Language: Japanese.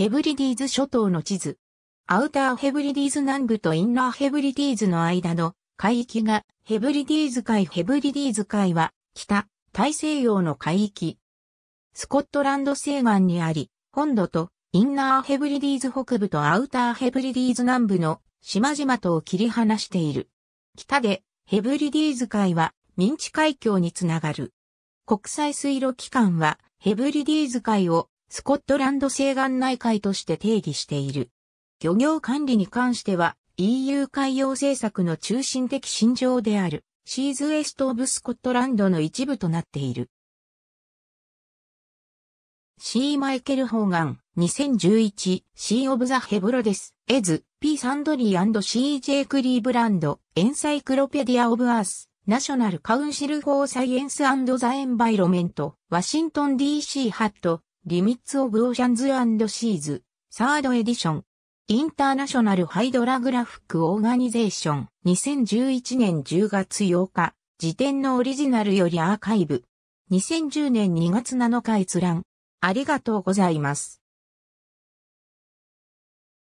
ヘブリディーズ諸島の地図。アウターヘブリディーズ南部とインナーヘブリディーズの間の海域がヘブリディーズ海ヘブリディーズ海は北大西洋の海域。スコットランド西岸にあり、本土とインナーヘブリディーズ北部とアウターヘブリディーズ南部の島々とを切り離している。北でヘブリディーズ海は民地海峡につながる。国際水路機関はヘブリディーズ海をスコットランド西岸内海として定義している。漁業管理に関しては EU 海洋政策の中心的信条であるシーズエスト・オブ・スコットランドの一部となっている。シー・マイケル・ホーガン、2011、シー・オブ・ザ・ヘブロデス、エズ、P・ サンドリー &CJ・ クリーブランド、エンサイクロペディア・オブ・アース、ナショナル・カウンシル・フォー・サイエンス・ザ・エンバイロメント、ワシントン DC ハット、リミッツ・オブ・オーシャンズ・シーズ、サードエディション。インターナショナル・ハイドラグラフック・オーガニゼーション。2011年10月8日、辞典のオリジナルよりアーカイブ。2010年2月7日閲覧。ありがとうございます。